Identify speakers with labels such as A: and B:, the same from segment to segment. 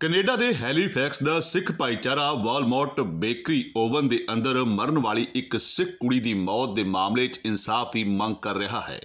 A: Canada ਦੇ Halifax ਦਾ ਸਿੱਖ ਭਾਈਚਾਰਾ Walmart bakery oven ਦੇ ਅੰਦਰ ਮਰਨ ਵਾਲੀ ਇੱਕ ਸਿੱਖ ਕੁੜੀ ਦੀ ਮੌਤ ਦੇ ਮਾਮਲੇ 'ਚ ਇਨਸਾਫ ਦੀ ਮੰਗ ਕਰ ਰਿਹਾ ਹੈ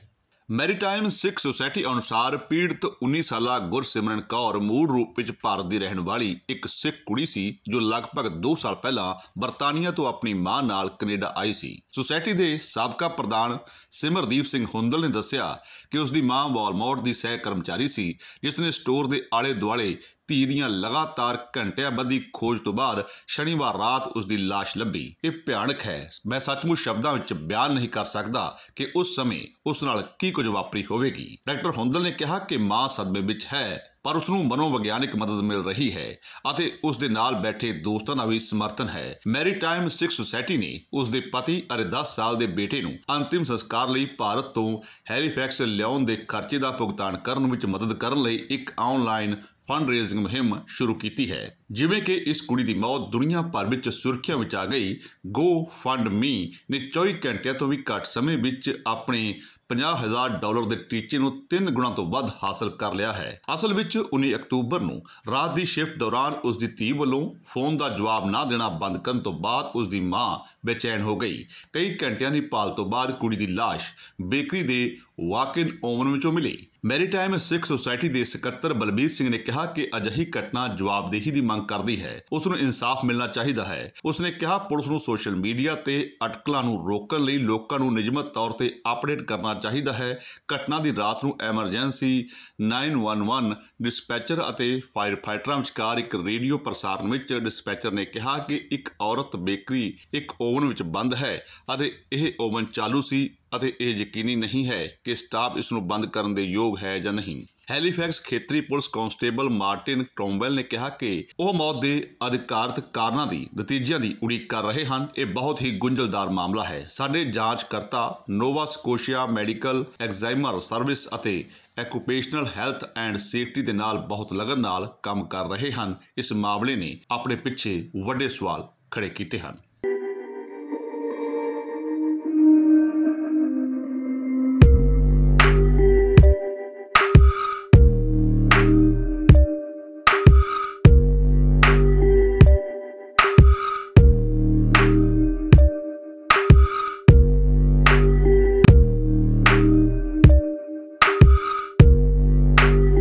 A: ਮੈਰੀਟਾਈਮ ਸਿੱਖ ਸੁਸਾਇਟੀ ਅਨੁਸਾਰ ਪੀੜਤ 19 ਸਾਲਾ ਗੁਰਸਿਮਰਨ ਕੌਰ ਮੂਲ ਰੂਪ ਵਿੱਚ ਭਾਰਤ ਦੀ ਰਹਿਣ ਵਾਲੀ ਇੱਕ ਸਿੱਖ ਕੁੜੀ ਸੀ ਜੋ ਲਗਭਗ 2 ਸਾਲ ਪਹਿਲਾਂ ਬਰਤਾਨੀਆ ਤੋਂ ਆਪਣੀ ਮਾਂ ਨਾਲ ਕੈਨੇਡਾ ਆਈ ਸੀ ਸੁਸਾਇਟੀ ਦੇ ਸਾਬਕਾ ਪ੍ਰਧਾਨ ਸਿਮਰਦੀਪ ਸਿੰਘ ਹੁੰਦਲ ਨੇ ਦੱਸਿਆ ਕਿ ਉਸ ਦੀ ਮਾਂ ਵਾਲਮਾਰਟ ਦੀ ਸਹਿ ਕਰਮਚਾਰੀ ਸੀ ਜਿਸ ਨੇ ਸਟੋਰ ਦੇ ਆਲੇ-ਦੁਆਲੇ ਧੀ ਦੀਆਂ ਲਗਾਤਾਰ ਘੰਟਿਆਂ ਬੱਧੀ ਖੋਜ ਤੋਂ ਬਾਅਦ ਸ਼ਨੀਵਾਰ ਰਾਤ ਉਸ ਦੀ লাশ ਲੱਭੀ ਇਹ ਭਿਆਨਕ ਹੈ ਮੈਂ ਸੱਚਮੁੱਚ ਸ਼ਬਦਾਂ ਵਿੱਚ ਬਿਆਨ ਨਹੀਂ ਕਰ ਸਕਦਾ ਕਿ ਉਸ ਸਮੇਂ ਉਸ ਨਾਲ ਹੀ ਕੁਝ ਵਾਪਰੀ ਹੋਵੇਗੀ ਡਾਕਟਰ ਹੁੰਦਲ ਨੇ ਕਿਹਾ ਕਿ ਮਾਂ ਸਦਮੇ ਵਿੱਚ ਹੈ ਪਰ ਉਸ ਨੂੰ ਮਨੋਵਿਗਿਆਨਿਕ ਮਦਦ ਮਿਲ ਰਹੀ ਹੈ ਅਤੇ ਉਸ ਦੇ ਨਾਲ ਬੈਠੇ ਦੋਸਤਾਂ ਦਾ ਵੀ ਸਮਰਥਨ ਹੈ ਮੈਰੀਟਾਈਮ ਸਿਕ ਸੁਸਾਇਟੀ ਨੇ ਉਸ ਦੇ ਪਤੀ ਅਰੇ 10 ਸਾਲ ਦੇ ਬੇਟੇ ਨੂੰ ਅੰਤਿਮ ਸੰਸਕਾਰ ਲਈ ਭਾਰਤ ਤੋਂ ਹੈਲੀਫੈਕਸ ਲਿਆਉਣ ਦੇ ਖਰਚੇ ਦਾ ਭੁਗਤਾਨ ਕਰਨ ਵਿੱਚ ਮਦਦ ਕਰਨ ਲਈ ਇੱਕ ਆਨਲਾਈਨ ਫੰਡ ਰੇਜ਼ਿੰਗ ਮੁਹਿੰਮ ਸ਼ੁਰੂ ਕੀਤੀ ਹੈ ਜਿਵੇਂ ਕਿ ਇਸ ਕੁੜੀ ਦੀ ਮੌਤ ਦੁਨੀਆ ਭਰ ਵਿੱਚ ਸੁਰਖੀਆਂ ਵਿੱਚ ਆ ਗਈ ਗੋ ਫੰਡ ਮੀ ਨੇ 24 ਘੰਟਿਆਂ ਤੋਂ ਵੀ ਘੱਟ ਸਮੇਂ ਵਿੱਚ ਆਪਣੇ 50000 ਡਾਲਰ ਦੇ ਟੀਚੇ ਨੂੰ 3 ਗੁਣਾ ਤੋਂ ਵੱਧ ਹਾਸਲ ਕਰ ਲਿਆ ਹੈ ਅਸਲ ਵਿੱਚ 19 ਅਕਤੂਬਰ ਨੂੰ ਰਾਤ ਦੀ ਸ਼ਿਫਟ ਦੌਰਾਨ ਉਸ ਦੀ ਧੀ ਵੱਲੋਂ ਫੋਨ ਦਾ ਜਵਾਬ ਨਾ ਦੇਣਾ ਬੰਦ ਕਰਨ ਤੋਂ ਬਾਅਦ ਉਸ ਦੀ ਮਾਂ ਬੇਚੈਨ ਹੋ ਗਈ ਕਈ ਘੰਟਿਆਂ ਦੀ ਭਾਲ ਤੋਂ ਬਾਅਦ ਕੁੜੀ ਦੀ ਲਾਸ਼ ਬੇਕਰੀ ਦੇ ਵਾਕਿਨ ਓਵਨ ਵਿੱਚੋਂ ਮਿਲੀ ਮੈਰੀਟਾਈਮ ਸਿੱਖ ਸੁਸਾਇਟੀ ਦੇ ਸਕੱਤਰ ਬਲਬੀਰ ਸਿੰਘ ਨੇ ਕਿਹਾ ਕਿ ਅਜਿਹੀ ਘਟਨਾ ਜਵਾਬਦੇਹੀ ਦੀ ਮੰਗ ਮੰਗ ਕਰਦੀ ਹੈ ਉਸ ਨੂੰ ਇਨਸਾਫ ਮਿਲਣਾ ਚਾਹੀਦਾ ਹੈ ਉਸ ਨੇ ਕਿਹਾ ਪੁਲਿਸ ਨੂੰ ਸੋਸ਼ਲ ਮੀਡੀਆ ਤੇ ਅਟਕਲਾਂ ਨੂੰ ਰੋਕਣ ਲਈ ਲੋਕਾਂ ਨੂੰ ਨਿਯਮਤ ਤੌਰ ਤੇ ਅਪਡੇਟ ਕਰਨਾ ਚਾਹੀਦਾ ਹੈ ਘਟਨਾ ਦੀ ਰਾਤ ਨੂੰ ਐਮਰਜੈਂਸੀ 911 ਡਿਸਪੈਚਰ ਅਤੇ ਫਾਇਰ ਫਾਈਟਰਾਂ ਵਿਚਕਾਰ ਇੱਕ ਰੇਡੀਓ ਪ੍ਰਸਾਰਣ ਵਿੱਚ ਡਿਸਪੈਚਰ ਨੇ ਕਿਹਾ ਕਿ ਇੱਕ ਔਰਤ ਬੇਕਰੀ ਇੱਕ ਓਵਨ ਵਿੱਚ ਬੰਦ ਹੈ ਅਤੇ ਇਹ ਓਵਨ ਚਾਲੂ ਸੀ ਅਤੇ ਇਹ ਯਕੀਨੀ ਨਹੀਂ ਹੈ ਕਿ ਸਟਾਫ ਇਸ ਨੂੰ ਬੰਦ ਕਰਨ ਦੇ ਯੋਗ ਹੈ ਜਾਂ ਨਹੀਂ ਹੈਲੀਫੈਕਸ ਖੇਤਰੀ ਪੁਲਿਸ ਕਨਸਟੇਬਲ ਮਾਰਟਿਨ ਕ੍ਰੋਮਵੈਲ ਨੇ ਕਿਹਾ ਕਿ ਉਹ ਮੌਤ ਦੇ ਅਧਿਕਾਰਤ ਕਾਰਨਾਂ ਦੀ ਨਤੀਜਿਆਂ ਦੀ ਉਡੀਕ ਕਰ ਰਹੇ ਹਨ ਇਹ ਬਹੁਤ ਹੀ ਗੁੰਝਲਦਾਰ ਮਾਮਲਾ ਹੈ ਸਾਡੇ ਜਾਂਚਕਰਤਾ Nova Scotia medical examiner service ਅਤੇ ਐਕੂਪੇਸ਼ਨਲ ਹੈਲਥ ਐਂਡ ਸੇਫਟੀ ਦੇ ਨਾਲ ਬਹੁਤ ਲਗਨ ਨਾਲ ਕੰਮ ਕਰ ਰਹੇ ਹਨ ਇਸ ਮਾਮਲੇ ਨੇ ਆਪਣੇ ਪਿੱਛੇ ਵੱਡੇ ਸਵਾਲ ਖੜੇ ਕੀਤੇ ਹਨ